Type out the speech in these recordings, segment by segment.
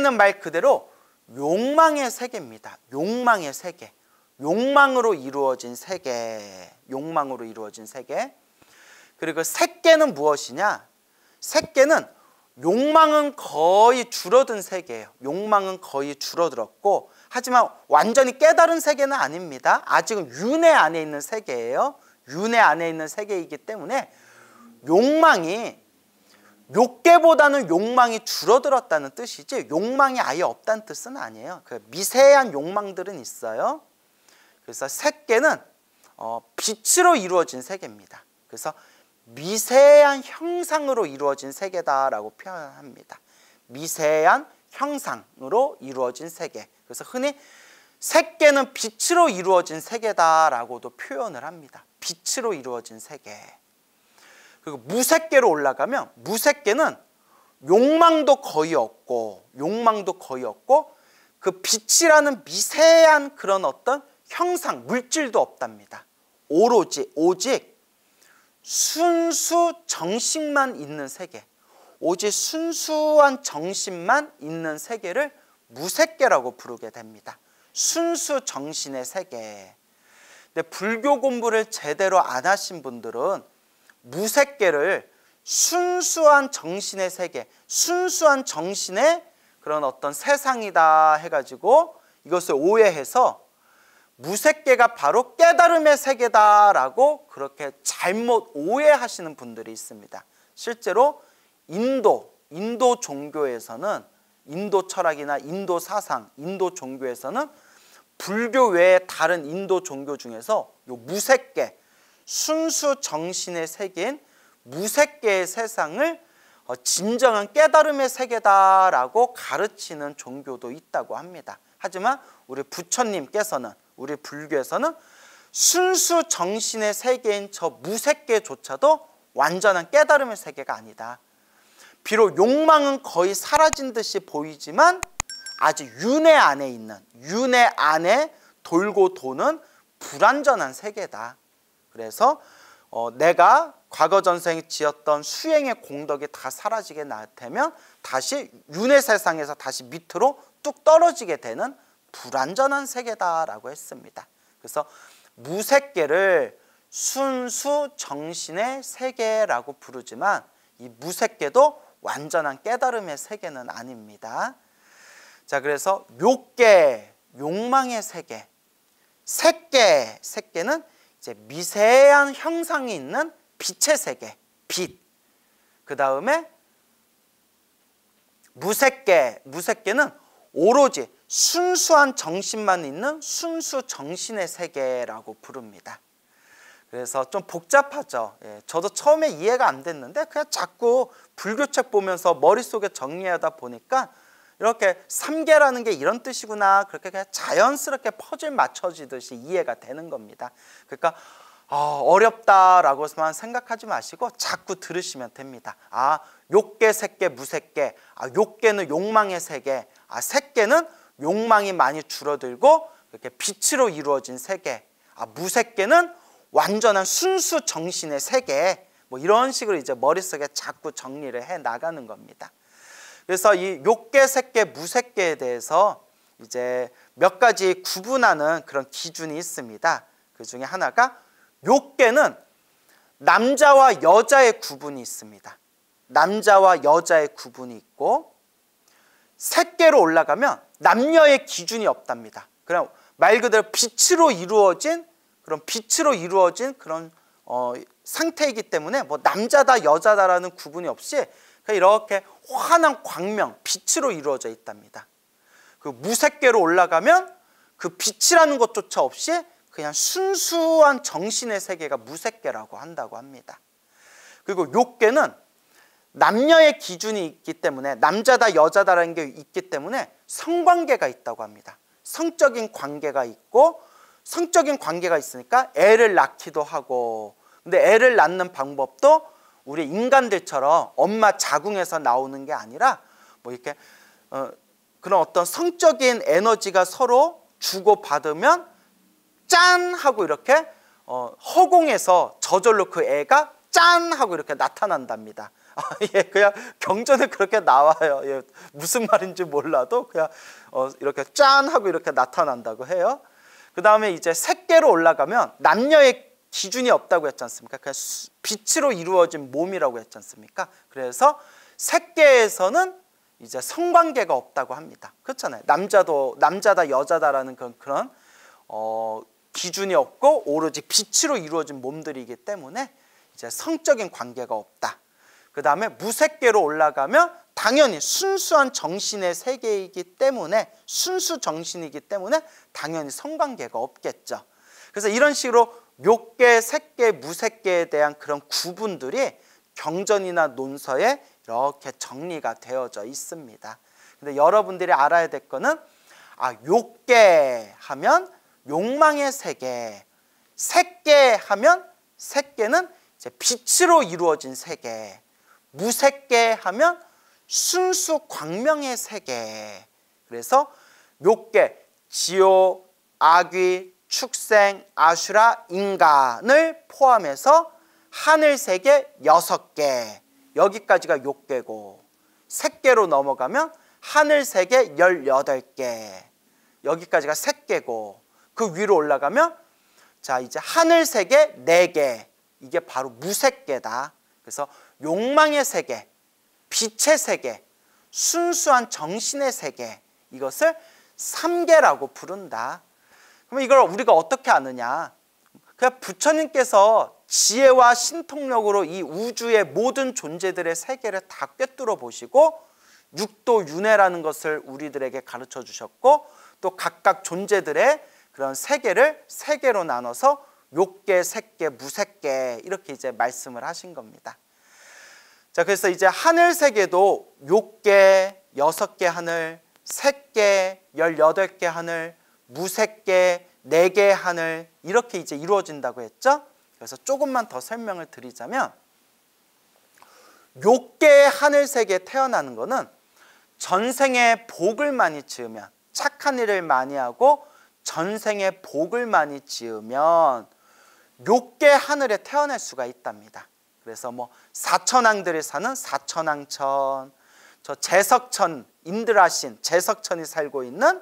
세계는 말 그대로 욕망의 세계입니다. 욕망의 세계. 욕망으로 이루어진 세계. 욕망으로 이루어진 세계. 그리고 색계는 무엇이냐? 색계는 욕망은 거의 줄어든 세계예요. 욕망은 거의 줄어들었고 하지만 완전히 깨달은 세계는 아닙니다. 아직은 윤회 안에 있는 세계예요. 윤회 안에 있는 세계이기 때문에 욕망이 욕계보다는 욕망이 줄어들었다는 뜻이지 욕망이 아예 없다는 뜻은 아니에요. 그 미세한 욕망들은 있어요. 그래서 색계는 어, 빛으로 이루어진 세계입니다. 그래서 미세한 형상으로 이루어진 세계다라고 표현합니다. 미세한 형상으로 이루어진 세계. 그래서 흔히 색계는 빛으로 이루어진 세계다라고도 표현을 합니다. 빛으로 이루어진 세계. 그리고 무색계로 올라가면 무색계는 욕망도 거의 없고 욕망도 거의 없고 그 빛이라는 미세한 그런 어떤 형상, 물질도 없답니다. 오로지 오직 순수 정신만 있는 세계 오직 순수한 정신만 있는 세계를 무색계라고 부르게 됩니다. 순수 정신의 세계 근데 불교 공부를 제대로 안 하신 분들은 무색계를 순수한 정신의 세계, 순수한 정신의 그런 어떤 세상이다 해가지고 이것을 오해해서 무색계가 바로 깨달음의 세계다라고 그렇게 잘못 오해하시는 분들이 있습니다. 실제로 인도, 인도 종교에서는 인도 철학이나 인도 사상, 인도 종교에서는 불교 외에 다른 인도 종교 중에서 요 무색계, 순수 정신의 세계인 무색계의 세상을 어, 진정한 깨달음의 세계다라고 가르치는 종교도 있다고 합니다. 하지만 우리 부처님께서는 우리 불교에서는 순수 정신의 세계인 저 무색계조차도 완전한 깨달음의 세계가 아니다. 비록 욕망은 거의 사라진 듯이 보이지만 아직 윤회 안에 있는 윤회 안에 돌고 도는 불완전한 세계다. 그래서 어, 내가 과거 전생에 지었던 수행의 공덕이 다 사라지게 나태면 다시 윤회 세상에서 다시 밑으로 뚝 떨어지게 되는 불완전한 세계다라고 했습니다. 그래서 무색계를 순수 정신의 세계라고 부르지만 이 무색계도 완전한 깨달음의 세계는 아닙니다. 자, 그래서 욕계, 욕망의 세계, 색계, 색계는 이제 미세한 형상이 있는 빛의 세계, 빛. 그 다음에 무색계, 무색계는 오로지 순수한 정신만 있는 순수 정신의 세계라고 부릅니다. 그래서 좀 복잡하죠. 예, 저도 처음에 이해가 안 됐는데 그냥 자꾸 불교책 보면서 머릿속에 정리하다 보니까 이렇게 삼계라는 게 이런 뜻이구나 그렇게 그냥 자연스럽게 퍼즐 맞춰지듯이 이해가 되는 겁니다. 그러니까 어, 어렵다라고만 생각하지 마시고 자꾸 들으시면 됩니다. 아, 욕계, 색계, 무색계. 아, 욕계는 욕망의 세계. 아, 색계는 욕망이 많이 줄어들고 이렇게 빛으로 이루어진 세계. 아, 무색계는 완전한 순수 정신의 세계. 뭐 이런 식으로 이제 머릿속에 자꾸 정리를 해 나가는 겁니다. 그래서 이 욕계, 색계, 무색계에 대해서 이제 몇 가지 구분하는 그런 기준이 있습니다. 그 중에 하나가 욕계는 남자와 여자의 구분이 있습니다. 남자와 여자의 구분이 있고 색계로 올라가면 남녀의 기준이 없답니다. 그냥 말 그대로 빛으로 이루어진 그런 빛으로 이루어진 그런 어, 상태이기 때문에 뭐 남자다 여자다라는 구분이 없이 그러니까 이렇게 환한 광명, 빛으로 이루어져 있답니다. 그 무색계로 올라가면 그 빛이라는 것조차 없이 그냥 순수한 정신의 세계가 무색계라고 한다고 합니다. 그리고 욕계는 남녀의 기준이 있기 때문에 남자다 여자다라는 게 있기 때문에 성관계가 있다고 합니다. 성적인 관계가 있고 성적인 관계가 있으니까 애를 낳기도 하고 근데 애를 낳는 방법도 우리 인간들처럼 엄마 자궁에서 나오는 게 아니라 뭐 이렇게 어, 그런 어떤 성적인 에너지가 서로 주고 받으면 짠 하고 이렇게 어, 허공에서 저절로 그 애가 짠 하고 이렇게 나타난답니다. 아, 예, 그냥 경전에 그렇게 나와요. 예, 무슨 말인지 몰라도 그냥 어, 이렇게 짠 하고 이렇게 나타난다고 해요. 그 다음에 이제 새끼로 올라가면 남녀의 기준이 없다고 했지 않습니까? 그냥 빛으로 이루어진 몸이라고 했지 않습니까? 그래서 색계에서는 이제 성관계가 없다고 합니다. 그렇잖아요. 남자도 남자다 여자다라는 그런 그런 어, 기준이 없고 오로지 빛으로 이루어진 몸들이기 때문에 이제 성적인 관계가 없다. 그 다음에 무색계로 올라가면 당연히 순수한 정신의 세계이기 때문에 순수 정신이기 때문에 당연히 성관계가 없겠죠. 그래서 이런 식으로 욕계, 색계, 무색계에 대한 그런 구분들이 경전이나 논서에 이렇게 정리가 되어져 있습니다. 근데 여러분들이 알아야 될 거는 아, 욕계 하면 욕망의 세계, 색계 하면 색계는 이제 빛으로 이루어진 세계, 무색계 하면 순수 광명의 세계. 그래서 욕계, 지오, 악귀 축생, 아슈라, 인간을 포함해서 하늘세계 여섯 개 여기까지가 6개고 색개로 넘어가면 하늘세계 18개 여기까지가 색개고그 위로 올라가면 자 이제 하늘세계 4개 이게 바로 무색계다 그래서 욕망의 세계, 빛의 세계, 순수한 정신의 세계 이것을 삼계라고 부른다 그럼 이걸 우리가 어떻게 아느냐? 그냥 부처님께서 지혜와 신통력으로 이 우주의 모든 존재들의 세계를 다 꿰뚫어 보시고 육도 윤회라는 것을 우리들에게 가르쳐 주셨고 또 각각 존재들의 그런 세계를 세 개로 나눠서 욕계, 색계, 무색계 이렇게 이제 말씀을 하신 겁니다. 자, 그래서 이제 하늘 세계도 욕계 여섯 개 하늘, 색계 열여개 하늘, 무색계, 네개 하늘 이렇게 이제 이루어진다고 했죠. 그래서 조금만 더 설명을 드리자면 욕계 하늘세계 태어나는 것은 전생에 복을 많이 지으면 착한 일을 많이 하고 전생에 복을 많이 지으면 욕계 하늘에 태어날 수가 있답니다. 그래서 뭐 사천왕들이 사는 사천왕천, 저 제석천 인드라신 제석천이 살고 있는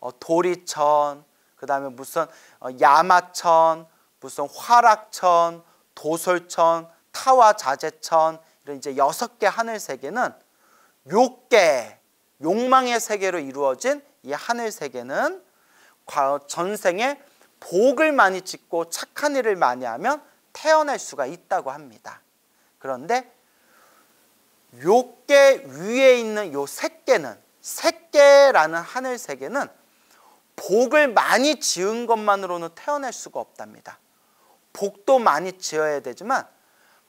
어, 도리천, 그 다음에 무슨 어, 야마천, 무슨 화락천, 도솔천, 타와 자재천 이런 이제 여섯 개 하늘 세계는 욕계, 욕망의 세계로 이루어진 이 하늘 세계는 전생에 복을 많이 짓고 착한 일을 많이 하면 태어날 수가 있다고 합니다. 그런데 욕계 위에 있는 요세계는세계라는 하늘 세계는 복을 많이 지은 것만으로는 태어날 수가 없답니다. 복도 많이 지어야 되지만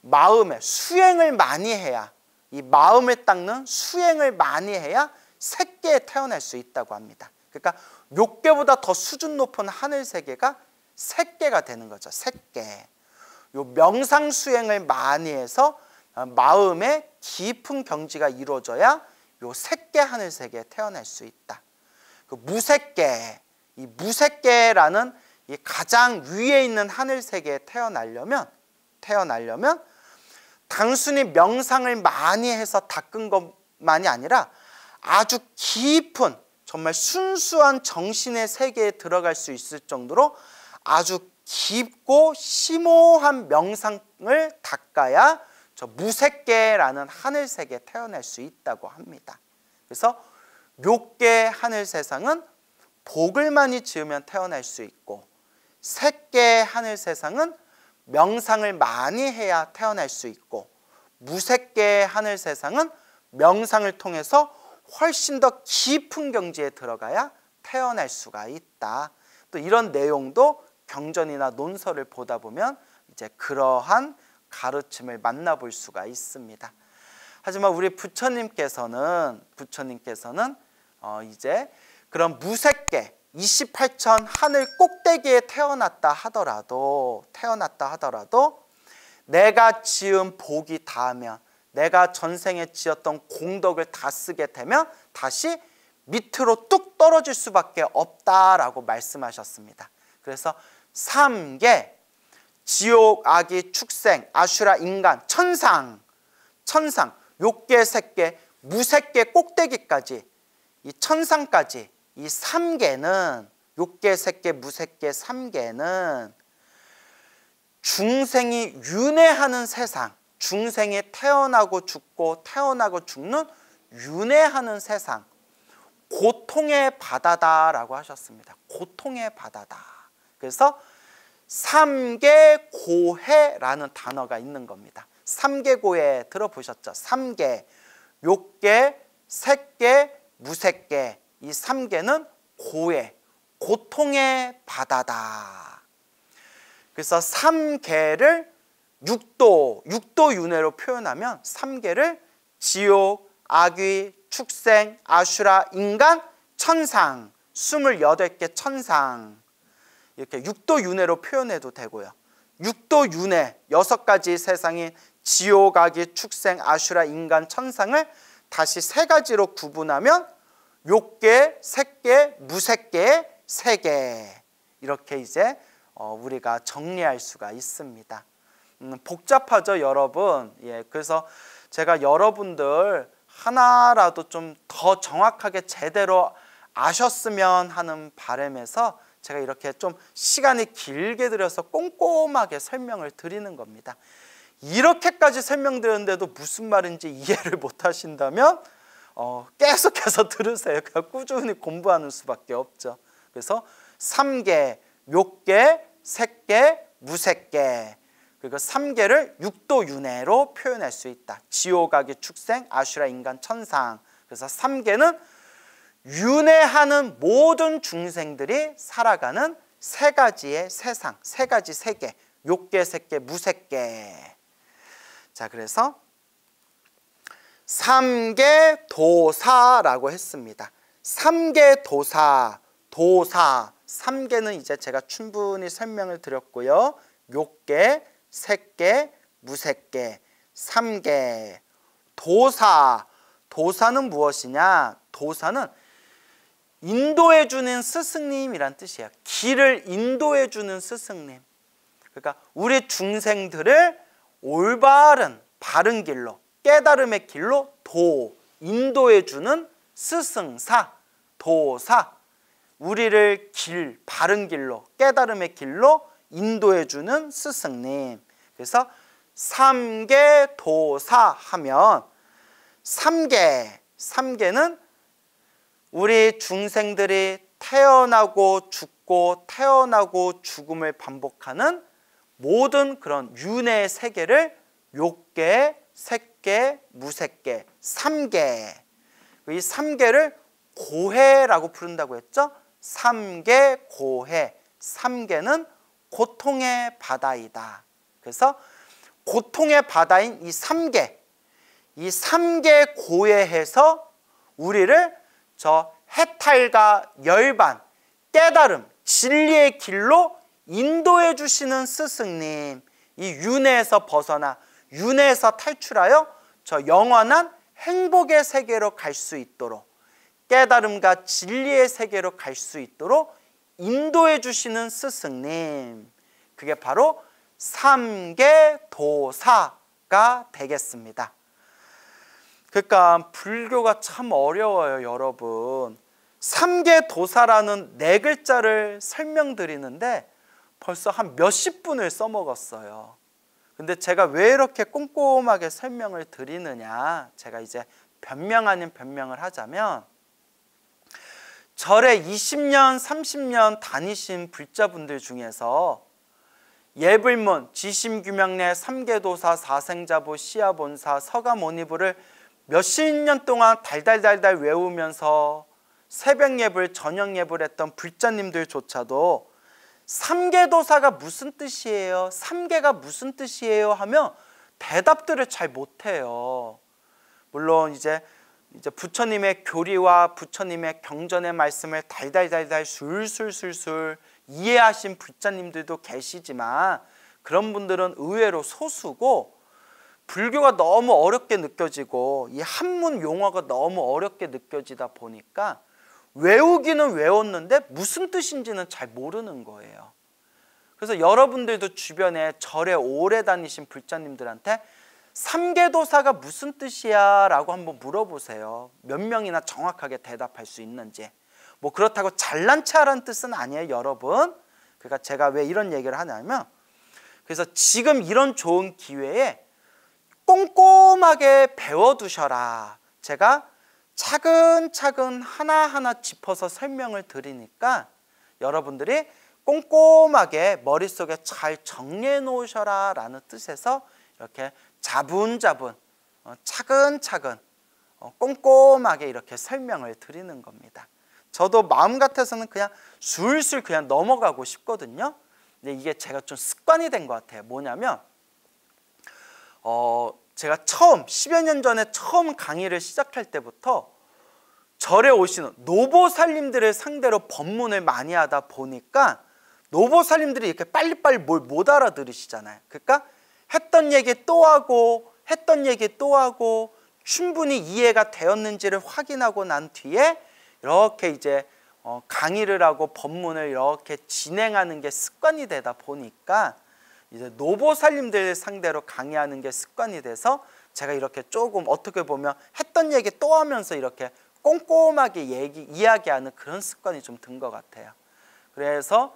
마음에 수행을 많이 해야 이 마음을 닦는 수행을 많이 해야 새끼에 태어날 수 있다고 합니다. 그러니까 묘개보다 더 수준 높은 하늘 세계가 새끼가 되는 거죠. 새끼. 요 명상 수행을 많이 해서 마음의 깊은 경지가 이루어져야 요 새끼 하늘 세계에 태어날 수 있다. 그 무색계, 이 무색계라는 이 가장 위에 있는 하늘 세계에 태어나려면 태어나려면 단순히 명상을 많이 해서 닦은 것만이 아니라 아주 깊은 정말 순수한 정신의 세계에 들어갈 수 있을 정도로 아주 깊고 심오한 명상을 닦아야 저 무색계라는 하늘 세계에 태어날 수 있다고 합니다. 그래서 묘게 하늘 세상은 복을 많이 지으면 태어날 수 있고 새게 하늘 세상은 명상을 많이 해야 태어날 수 있고 무색계 하늘 세상은 명상을 통해서 훨씬 더 깊은 경지에 들어가야 태어날 수가 있다. 또 이런 내용도 경전이나 논설을 보다 보면 이제 그러한 가르침을 만나볼 수가 있습니다. 하지만 우리 부처님께서는 부처님께서는 어, 이제 그런 무색계 28천 하늘 꼭대기에 태어났다 하더라도 태어났다 하더라도 내가 지은 복이 닿으면 내가 전생에 지었던 공덕을 다 쓰게 되면 다시 밑으로 뚝 떨어질 수밖에 없다라고 말씀하셨습니다. 그래서 삼계 지옥, 아기, 축생, 아슈라, 인간, 천상, 천상, 욕계, 색계, 무색계 꼭대기까지 이 천상까지 이3계는 욕계, 색계, 무색계 3계는 중생이 윤회하는 세상 중생이 태어나고 죽고 태어나고 죽는 윤회하는 세상 고통의 바다다라고 하셨습니다. 고통의 바다다. 그래서 삼계고해라는 단어가 있는 겁니다. 삼계고해 들어보셨죠? 삼계, 요계 색계, 무색계, 이 삼계는 고해, 고통의 바다다. 그래서 삼계를 육도, 육도윤회로 표현하면 삼계를 지옥, 악귀, 축생, 아슈라, 인간, 천상, 28개 천상 이렇게 육도윤회로 표현해도 되고요. 육도윤회, 여섯 가지 세상인 지옥, 악귀, 축생, 아슈라, 인간, 천상을 다시 세 가지로 구분하면 욕계, 색계, 무색계, 세계 이렇게 이제 어, 우리가 정리할 수가 있습니다. 음, 복잡하죠 여러분. 예, 그래서 제가 여러분들 하나라도 좀 더 정확하게 제대로 아셨으면 하는 바람에서 제가 이렇게 좀 시간이 길게 들여서 꼼꼼하게 설명을 드리는 겁니다. 이렇게까지 설명드렸는데도 무슨 말인지 이해를 못 하신다면 어, 계속해서 들으세요. 그냥 꾸준히 공부하는 수밖에 없죠. 그래서 삼개묘개색개무색개 그리고 3개를 육도윤회로 표현할 수 있다. 지옥악의 축생, 아슈라 인간 천상 그래서 3개는 윤회하는 모든 중생들이 살아가는 세 가지의 세상, 세 가지 세계, 욕계, 색계, 무색계 자, 그래서 삼계도사라고 했습니다. 삼계도사, 도사, 삼계는 이제 제가 충분히 설명을 드렸고요. 욕계, 색계, 무색계, 삼계, 도사. 도사는 무엇이냐? 도사는 인도해 주는 스승님이란 뜻이에요. 길을 인도해 주는 스승님. 그러니까 우리 중생들을 올바른 바른 길로 깨달음의 길로 도 인도해 주는 스승사 도사 우리를 길 바른 길로 깨달음의 길로 인도해 주는 스승님. 그래서 삼계 도사 하면 삼계 삼계는 우리 중생들이 태어나고 죽고 태어나고 죽음을 반복하는 모든 그런 윤회의 세계를 욕계, 색계, 무색계, 삼계 그 이 삼계를 고해라고 부른다고 했죠? 삼계 고해 삼계는 고통의 바다이다 그래서 고통의 바다인 이 삼계 이 삼계 고해해서 우리를 저 해탈과 열반 깨달음 진리의 길로 인도해 주시는 스승님 이 윤회에서 벗어나 윤회에서 탈출하여 저 영원한 행복의 세계로 갈 수 있도록 깨달음과 진리의 세계로 갈 수 있도록 인도해 주시는 스승님 그게 바로 삼계도사가 되겠습니다 그러니까 불교가 참 어려워요 여러분 삼계도사라는 네 글자를 설명드리는데 벌써 한 몇십 분을 써먹었어요. 근데 제가 왜 이렇게 꼼꼼하게 설명을 드리느냐 제가 이제 변명 아닌 변명을 하자면 절에 20년, 30년 다니신 불자분들 중에서 예불문, 지심규명례, 삼계도사, 사생자부, 시아본사, 서가모니부를 몇십 년 동안 달달달달 외우면서 새벽 예불, 저녁 예불했던 불자님들조차도 삼계도사가 무슨 뜻이에요? 삼계가 무슨 뜻이에요? 하면 대답들을 잘 못해요. 물론 이제 이제 부처님의 교리와 부처님의 경전의 말씀을 달달달달 술술술술 이해하신 불자님들도 계시지만 그런 분들은 의외로 소수고 불교가 너무 어렵게 느껴지고 이 한문 용어가 너무 어렵게 느껴지다 보니까 외우기는 외웠는데 무슨 뜻인지는 잘 모르는 거예요. 그래서 여러분들도 주변에 절에 오래 다니신 불자님들한테 삼계도사가 무슨 뜻이야? 라고 한번 물어보세요. 몇 명이나 정확하게 대답할 수 있는지. 뭐 그렇다고 잘난 체하라는 뜻은 아니에요, 여러분. 그러니까 제가 왜 이런 얘기를 하냐면 그래서 지금 이런 좋은 기회에 꼼꼼하게 배워두셔라. 제가 차근차근 하나하나 짚어서 설명을 드리니까 여러분들이 꼼꼼하게 머릿속에 잘 정리해 놓으셔라 라는 뜻에서 이렇게 자분자분 어, 차근차근 어, 꼼꼼하게 이렇게 설명을 드리는 겁니다. 저도 마음 같아서는 그냥 술술 그냥 넘어가고 싶거든요. 근데 이게 제가 좀 습관이 된 것 같아요. 뭐냐면 어, 제가 처음 10여 년 전에 처음 강의를 시작할 때부터 절에 오시는 노보살림들을 상대로 법문을 많이 하다 보니까 노보살림들이 이렇게 빨리빨리 뭘 못 알아들으시잖아요. 그러니까 했던 얘기 또 하고 했던 얘기 또 하고 충분히 이해가 되었는지를 확인하고 난 뒤에 이렇게 이제 어, 강의를 하고 법문을 이렇게 진행하는 게 습관이 되다 보니까 이제 노보살님들 상대로 강의하는 게 습관이 돼서 제가 이렇게 조금 어떻게 보면 했던 얘기 또 하면서 이렇게 꼼꼼하게 얘기 이야기하는 그런 습관이 좀 든 것 같아요. 그래서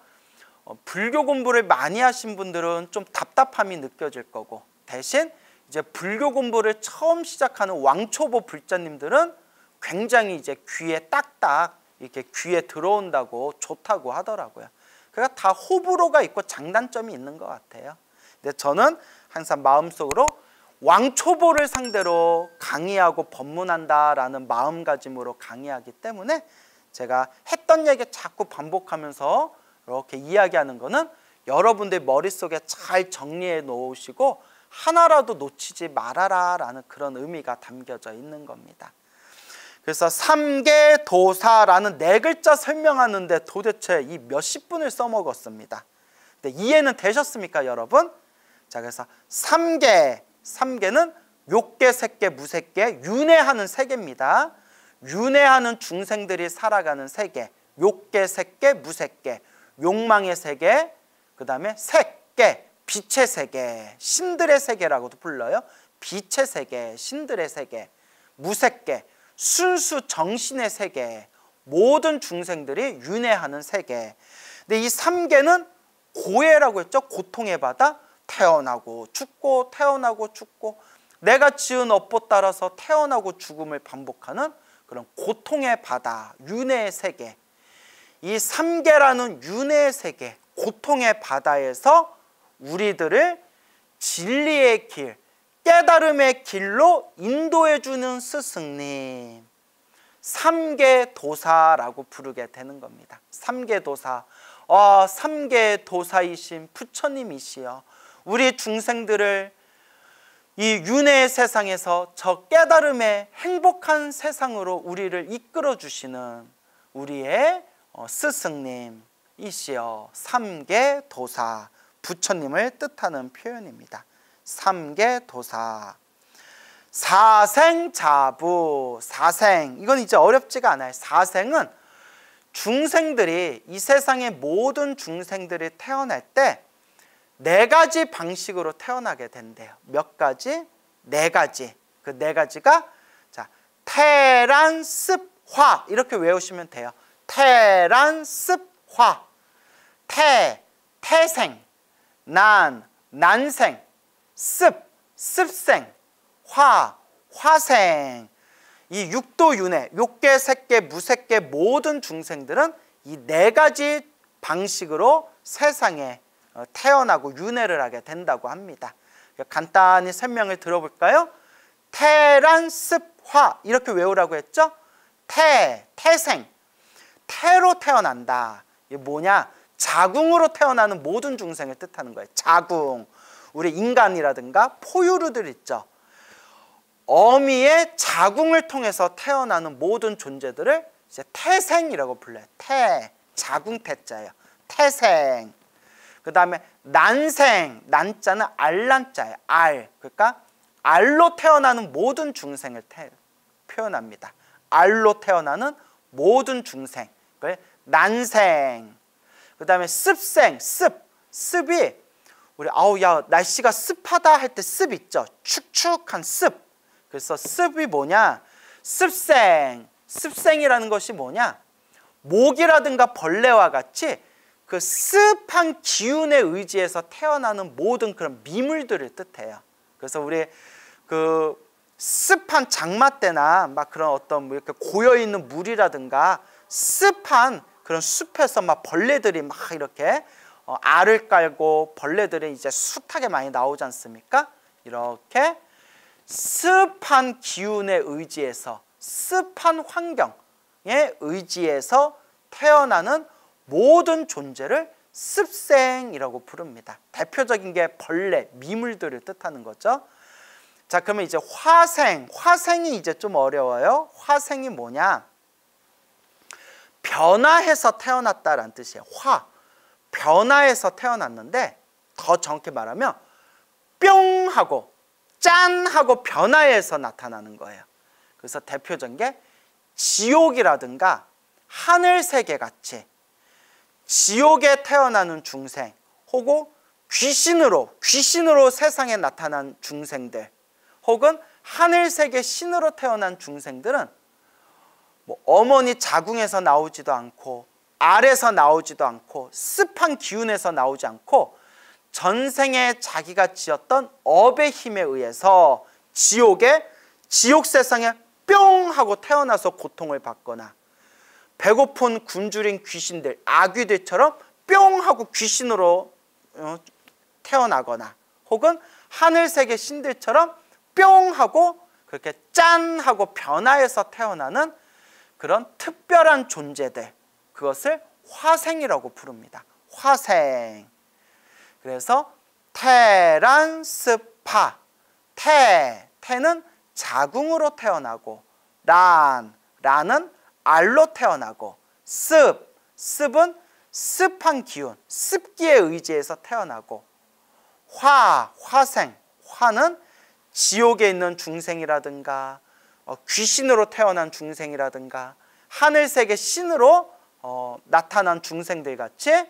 어, 불교 공부를 많이 하신 분들은 좀 답답함이 느껴질 거고 대신 이제 불교 공부를 처음 시작하는 왕초보 불자님들은 굉장히 이제 귀에 딱딱 이렇게 귀에 들어온다고 좋다고 하더라고요. 그러니까 다 호불호가 있고 장단점이 있는 것 같아요. 근데 저는 항상 마음속으로 왕초보를 상대로 강의하고 법문한다라는 마음가짐으로 강의하기 때문에 제가 했던 얘기 자꾸 반복하면서 이렇게 이야기하는 거는 여러분들 머릿속에 잘 정리해 놓으시고 하나라도 놓치지 말아라 라는 그런 의미가 담겨져 있는 겁니다. 그래서 삼계 도사라는 네 글자 설명하는데 도대체 이 몇십 분을 써먹었습니다. 근데 이해는 되셨습니까, 여러분? 자, 그래서 3개, 3개는 욕계, 색계, 무색계, 윤회하는 세계입니다. 윤회하는 중생들이 살아가는 세계, 욕계, 색계, 무색계, 욕망의 세계, 그 다음에 색계, 빛의 세계, 신들의 세계라고도 불러요. 빛의 세계, 신들의 세계, 무색계, 순수 정신의 세계 모든 중생들이 윤회하는 세계 근데 이 삼계는 고해라고 했죠 고통에 받아 태어나고 죽고 태어나고 죽고 내가 지은 업보 따라서 태어나고 죽음을 반복하는 그런 고통의 바다 윤회의 세계 이 삼계라는 윤회의 세계 고통의 바다에서 우리들을 진리의 길 깨달음의 길로 인도해주는 스승님 삼계도사라고 부르게 되는 겁니다 삼계도사 어, 삼계도사이신 부처님이시여 우리 중생들을 이 윤회의 세상에서 저 깨달음의 행복한 세상으로 우리를 이끌어 주시는 우리의 어, 스승님이시여 삼계도사 부처님을 뜻하는 표현입니다 삼계도사 사생자부 사생 이건 이제 어렵지가 않아요 사생은 중생들이 이 세상의 모든 중생들이 태어날 때 네 가지 방식으로 태어나게 된대요 몇 가지? 네 가지 그 네 가지가 자 태란습화 이렇게 외우시면 돼요 태란습화 태 태생 난 난생 습, 습생, 화, 화생 이 육도윤회, 욕계, 색계, 무색계 모든 중생들은 이 네 가지 방식으로 세상에 어, 태어나고 윤회를 하게 된다고 합니다. 그러니까 간단히 설명을 들어볼까요? 태란 습화 이렇게 외우라고 했죠? 태, 태생, 태로 태어난다. 이게 뭐냐? 자궁으로 태어나는 모든 중생을 뜻하는 거예요. 자궁. 우리 인간이라든가 포유류들 있죠. 어미의 자궁을 통해서 태어나는 모든 존재들을 이제 태생이라고 불러요. 태, 자궁 태자예요. 태생. 그 다음에 난생, 난자는 알난자예요. 알. 그러니까 알로 태어나는 모든 중생을 태, 표현합니다. 알로 태어나는 모든 중생. 난생. 그 다음에 습생, 습. 습이 우리 아우 야 날씨가 습하다 할 때 습 있죠. 축축한 습. 그래서 습이 뭐냐? 습생. 습생이라는 것이 뭐냐? 모기라든가 벌레와 같이 그 습한 기운에 의지해서 태어나는 모든 그런 미물들을 뜻해요. 그래서 우리 그 습한 장마 때나 막 그런 어떤 뭐 이렇게 고여 있는 물이라든가 습한 그런 숲에서 막 벌레들이 막 이렇게 어, 알을 깔고 벌레들이 이제 숱하게 많이 나오지 않습니까? 이렇게 습한 기운에 의지해서 습한 환경에 의지해서 태어나는 모든 존재를 습생이라고 부릅니다. 대표적인 게 벌레, 미물들을 뜻하는 거죠. 자, 그러면 이제 화생, 화생이 이제 좀 어려워요. 화생이 뭐냐? 변화해서 태어났다라는 뜻이에요. 화, 변화해서 태어났는데 더 정확히 말하면 뿅 하고 짠 하고 변화해서 나타나는 거예요. 그래서 대표적인 게 지옥이라든가 하늘 세계 같이 지옥에 태어나는 중생 혹은 귀신으로 귀신으로 세상에 나타난 중생들 혹은 하늘 세계 신으로 태어난 중생들은 뭐 어머니 자궁에서 나오지도 않고 알에서 나오지도 않고 습한 기운에서 나오지 않고 전생에 자기가 지었던 업의 힘에 의해서 지옥에 지옥 세상에 뿅 하고 태어나서 고통을 받거나 배고픈 굶주린 귀신들 아귀들처럼 뿅 하고 귀신으로 어, 태어나거나 혹은 하늘색의 신들처럼 뿅 하고 그렇게 짠 하고 변화해서 태어나는 그런 특별한 존재들 그것을 화생이라고 부릅니다. 화생. 그래서 테란스파. 테, 테는 자궁으로 태어나고 란, 라는 알로 태어나고 습, 습은 습한 기운, 습기에 의지해서 태어나고 화, 화생, 화는 지옥에 있는 중생이라든가 어, 귀신으로 태어난 중생이라든가 하늘세계 신으로 어, 나타난 중생들 같이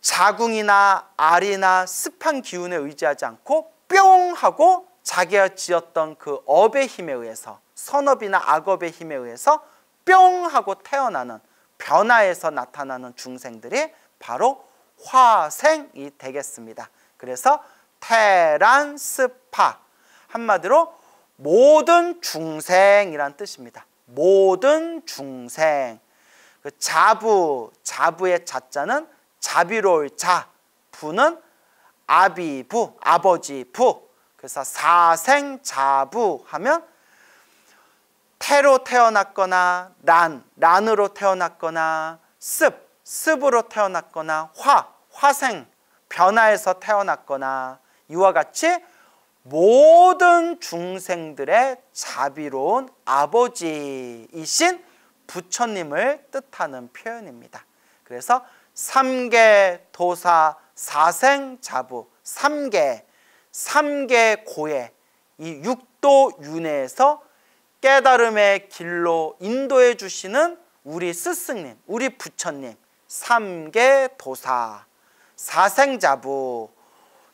자궁이나 알이나 습한 기운에 의지하지 않고 뿅 하고 자기가 지었던 그 업의 힘에 의해서 선업이나 악업의 힘에 의해서 뿅 하고 태어나는 변화에서 나타나는 중생들이 바로 화생이 되겠습니다. 그래서 테란스파 한마디로 모든 중생이란 뜻입니다. 모든 중생 그 자부, 자부의 자자는 자비로울 자, 부는 아비 부, 아버지 부. 그래서 사생 자부 하면 태로 태어났거나 란, 란으로 태어났거나 습, 습으로 태어났거나 화, 화생, 변화에서 태어났거나 이와 같이 모든 중생들의 자비로운 아버지이신 부처님을 뜻하는 표현입니다. 그래서 삼계 도사 사생 자부 삼계 삼계 고해 이 육도 윤회에서 깨달음의 길로 인도해 주시는 우리 스승님, 우리 부처님 삼계 도사 사생 자부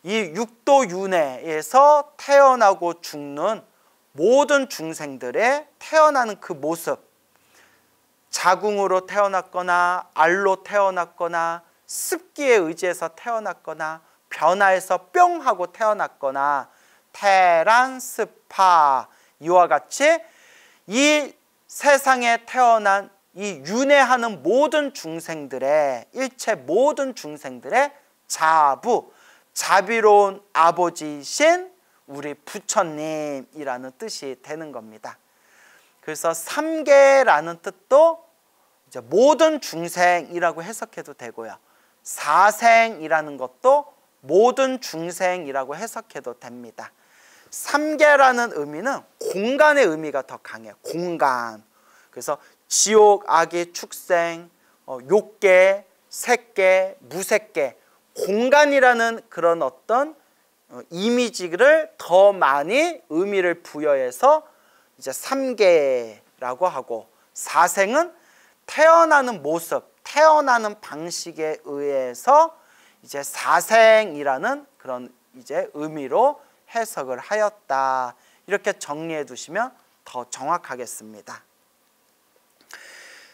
이 육도 윤회에서 태어나고 죽는 모든 중생들의 태어나는 그 모습 자궁으로 태어났거나 알로 태어났거나 습기에 의지해서 태어났거나 변화해서 뿅 하고 태어났거나 테란스파 이와 같이 이 세상에 태어난 이 윤회하는 모든 중생들의 일체 모든 중생들의 자부 자비로운 아버지신 이 우리 부처님이라는 뜻이 되는 겁니다. 그래서 삼계라는 뜻도 이제 모든 중생이라고 해석해도 되고요. 사생이라는 것도 모든 중생이라고 해석해도 됩니다. 삼계라는 의미는 공간의 의미가 더 강해요. 공간. 그래서 지옥, 악의 축생, 어, 욕계, 색계, 무색계 공간이라는 그런 어떤 어, 이미지를 더 많이 의미를 부여해서 이제 삼계라고 하고 사생은 태어나는 모습, 태어나는 방식에 의해서 이제 사생이라는 그런 이제 의미로 해석을 하였다. 이렇게 정리해 두시면 더 정확하겠습니다.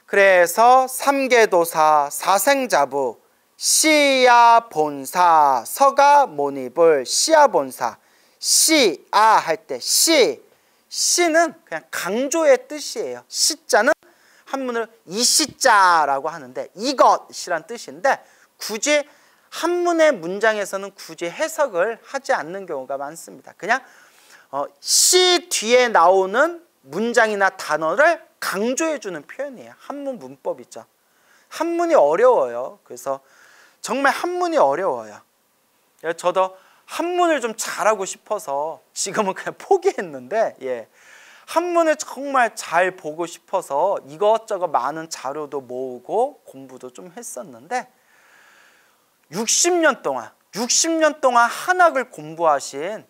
그래서 삼계도사 사생자부 시야본사 서가모니불 시야본사 시아 할때시 시는 그냥 강조의 뜻이에요. 씨자는 한문으로 이씨자라고 하는데 이것이란 뜻인데 굳이 한문의 문장에서는 굳이 해석을 하지 않는 경우가 많습니다. 그냥 어, 씨 뒤에 나오는 문장이나 단어를 강조해주는 표현이에요. 한문 문법이죠. 한문이 어려워요. 그래서 정말 한문이 어려워요. 저도 한문을 좀 잘하고 싶어서 지금은 그냥 포기했는데 예. 한문을 정말 잘 보고 싶어서 이것저것 많은 자료도 모으고 공부도 좀 했었는데 60년 동안 60년 동안 한학을 공부하신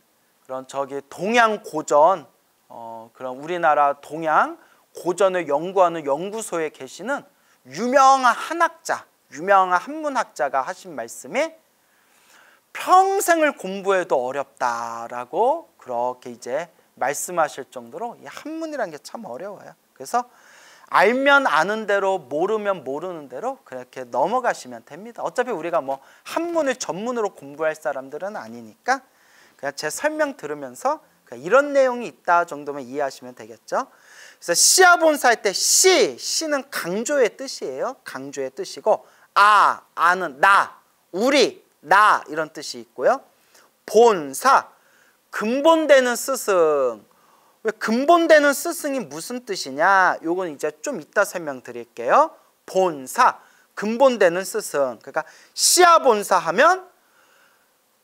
그런 저기 동양 고전 어 그런 우리나라 동양 고전을 연구하는 연구소에 계시는 유명한 한학자, 유명한 한문학자가 하신 말씀이 평생을 공부해도 어렵다라고 그렇게 이제 말씀하실 정도로 이 한문이라는 게 참 어려워요. 그래서 알면 아는 대로 모르면 모르는 대로 그렇게 넘어가시면 됩니다. 어차피 우리가 뭐 한문을 전문으로 공부할 사람들은 아니니까 그냥 제 설명 들으면서 이런 내용이 있다 정도면 이해하시면 되겠죠. 그래서 시아본사 할 때 시, 시는 강조의 뜻이에요. 강조의 뜻이고 아, 아는 나, 우리 나 이런 뜻이 있고요. 본사 근본되는 스승 왜 근본되는 스승이 무슨 뜻이냐 요건 이제 좀 이따 설명드릴게요. 본사 근본되는 스승 그러니까 시아본사 하면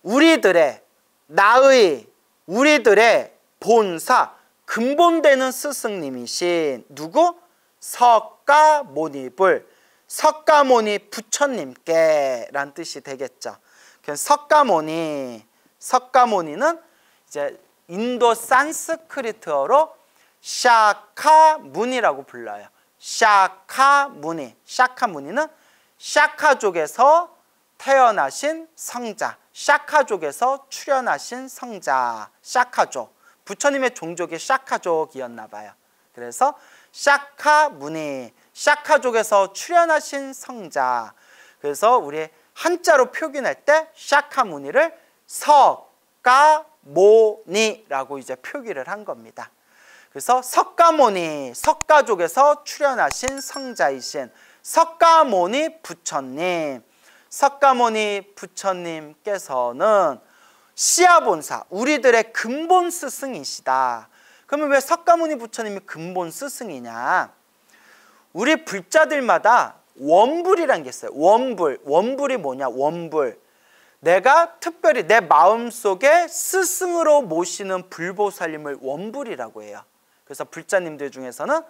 우리들의 나의 우리들의 본사 근본되는 스승님이신 누구? 석가모니불 석가모니 부처님께 란 뜻이 되겠죠. 석가모니 석가모니는 이제 인도 산스크리트어로 샤카무니라고 불러요. 샤카무니. 샤카무니는 샤카족에서 태어나신 성자, 샤카족에서 출현하신 성자, 샤카족. 부처님의 종족이 샤카족이었나 봐요. 그래서 샤카무니, 샤카족에서 출현하신 성자. 그래서 우리 한자로 표기낼 때 샤카무니를 석가모니라고 이제 표기를 한 겁니다. 그래서 석가모니, 석가족에서 출현하신 성자이신 석가모니 부처님, 석가모니 부처님께서는 시아본사, 우리들의 근본 스승이시다. 그러면 왜 석가모니 부처님이 근본 스승이냐? 우리 불자들마다 원불이란 게 있어요. 원불. 원불이 뭐냐? 원불. 내가 특별히 내 마음속에 스승으로 모시는 불보살님을 원불이라고 해요. 그래서 불자님들 중에서는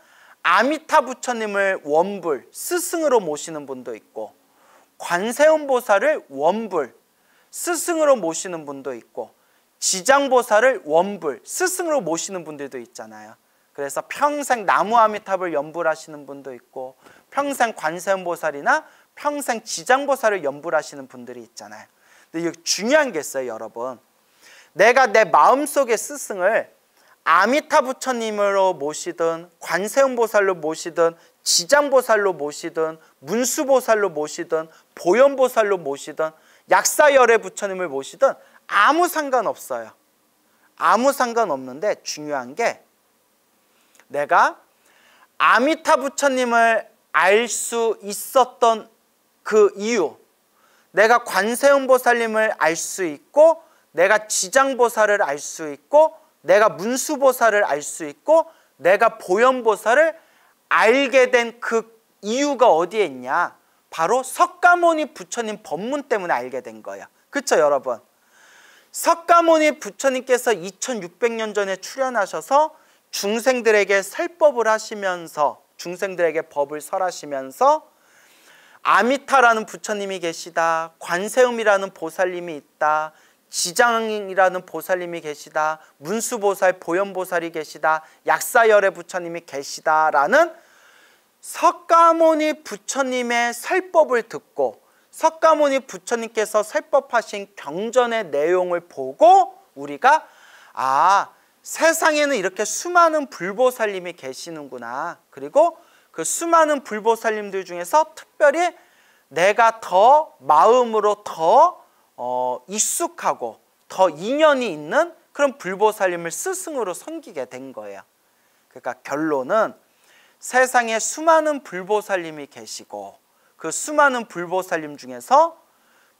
아미타 부처님을 원불, 스승으로 모시는 분도 있고 관세음보살을 원불, 스승으로 모시는 분도 있고 지장보살을 원불, 스승으로 모시는 분들도 있잖아요. 그래서 평생 나무 아미탑을 연불하시는 분도 있고 평생 관세음보살이나 평생 지장보살을 염불하시는 분들이 있잖아요. 근데 여기 중요한 게 있어요, 여러분. 내가 내 마음속의 스승을 아미타 부처님으로 모시든 관세음보살로 모시든 지장보살로 모시든 문수보살로 모시든 보현보살로 모시든 약사열의 부처님을 모시든 아무 상관없어요. 아무 상관없는데 중요한 게 내가 아미타 부처님을 알수 있었던 그 이유 내가 관세음보살님을 알 수 있고 내가 지장보살을 알 수 있고 내가 문수보살을 알 수 있고 내가 보현보살을 알게 된 그 이유가 어디에 있냐 바로 석가모니 부처님 법문 때문에 알게 된거예요 그렇죠 여러분 석가모니 부처님께서 2600년 전에 출연하셔서 중생들에게 설법을 하시면서 중생들에게 법을 설하시면서 아미타라는 부처님이 계시다. 관세음이라는 보살님이 있다. 지장이라는 보살님이 계시다. 문수보살, 보현보살이 계시다. 약사열의 부처님이 계시다라는 석가모니 부처님의 설법을 듣고 석가모니 부처님께서 설법하신 경전의 내용을 보고 우리가 아 세상에는 이렇게 수많은 불보살님이 계시는구나. 그리고 그 수많은 불보살님들 중에서 특별히 내가 더 마음으로 더 어, 익숙하고 더 인연이 있는 그런 불보살님을 스승으로 섬기게 된 거예요. 그러니까 결론은 세상에 수많은 불보살님이 계시고 그 수많은 불보살님 중에서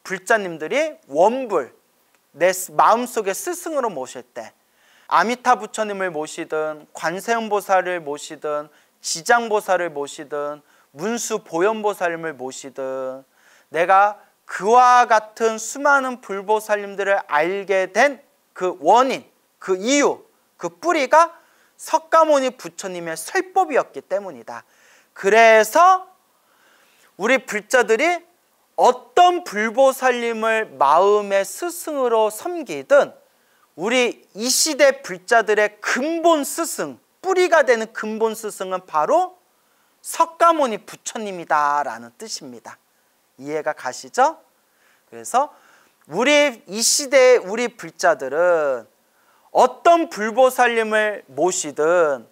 불자님들이 원불, 내 마음속에 스승으로 모실 때 아미타 부처님을 모시든 관세음보살을 모시든 지장보살을 모시든 문수 보현보살님을 모시든 내가 그와 같은 수많은 불보살님들을 알게 된 그 원인, 그 이유, 그 뿌리가 석가모니 부처님의 설법이었기 때문이다. 그래서 우리 불자들이 어떤 불보살님을 마음의 스승으로 섬기든 우리 이 시대 불자들의 근본 스승, 뿌리가 되는 근본 스승은 바로 석가모니 부처님이다라는 뜻입니다. 이해가 가시죠? 그래서 우리 이 시대의 우리 불자들은 어떤 불보살님을 모시든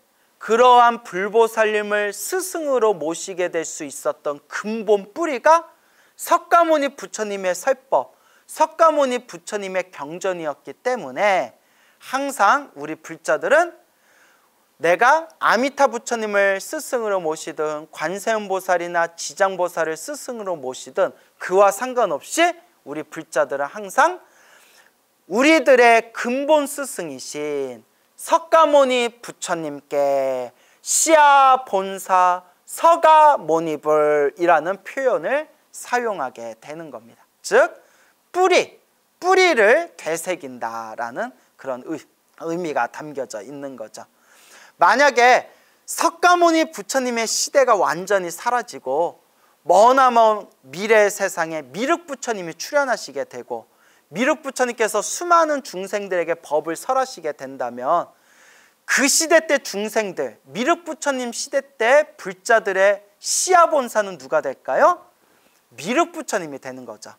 그러한 불보살님을 스승으로 모시게 될 수 있었던 근본 뿌리가 석가모니 부처님의 설법, 석가모니 부처님의 경전이었기 때문에 항상 우리 불자들은 내가 아미타 부처님을 스승으로 모시든 관세음보살이나 지장보살을 스승으로 모시든 그와 상관없이 우리 불자들은 항상 우리들의 근본 스승이신 석가모니 부처님께 시아 본사 서가모니불이라는 표현을 사용하게 되는 겁니다. 즉 뿌리, 뿌리를 되새긴다라는 그런 의, 의미가 담겨져 있는 거죠. 만약에 석가모니 부처님의 시대가 완전히 사라지고 머나먼 미래의 세상에 미륵 부처님이 출현하시게 되고 미륵 부처님께서 수많은 중생들에게 법을 설하시게 된다면 그 시대 때 중생들, 미륵 부처님 시대 때 불자들의 시야 본사는 누가 될까요? 미륵 부처님이 되는 거죠.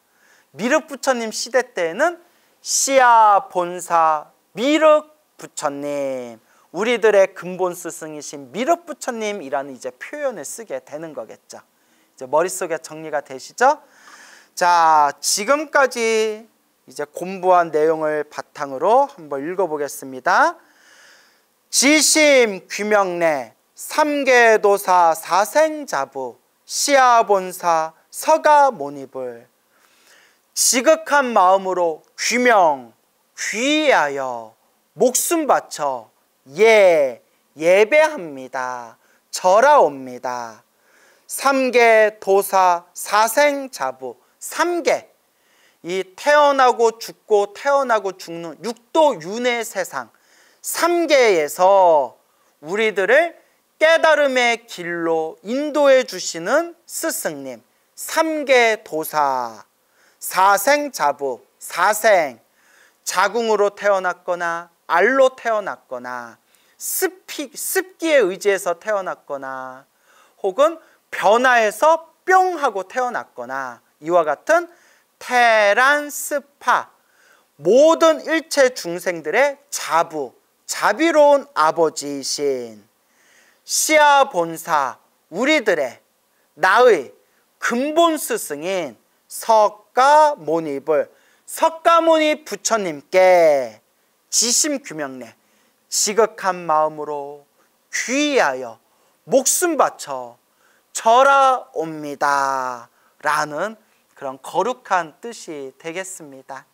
미륵 부처님 시대 때에는 시아 본사 미륵 부처님 우리들의 근본 스승이신 미륵 부처님이라는 이제 표현을 쓰게 되는 거겠죠. 이제 머릿속에 정리가 되시죠? 자, 지금까지 이제 공부한 내용을 바탕으로 한번 읽어보겠습니다. 지심 귀명내 삼계도사 사생자부 시아본사 서가모니불 지극한 마음으로 귀명, 귀하여 목숨 바쳐 예, 예배합니다. 절하옵니다. 삼계 도사 사생자부 삼계 이 태어나고 죽고 태어나고 죽는 육도 윤회 세상 삼계에서 우리들을 깨달음의 길로 인도해 주시는 스승님 삼계 도사 사생자부, 사생, 자궁으로 태어났거나 알로 태어났거나 습기, 습기에 의지해서 태어났거나 혹은 변화해서 뿅 하고 태어났거나 이와 같은 테란스파 모든 일체 중생들의 자부 자비로운 아버지이신 시아 본사 우리들의 나의 근본 스승인 석 석가모니불 석가모니 부처님께 지심규명내 지극한 마음으로 귀하여 목숨 바쳐 절하옵니다 라는 그런 거룩한 뜻이 되겠습니다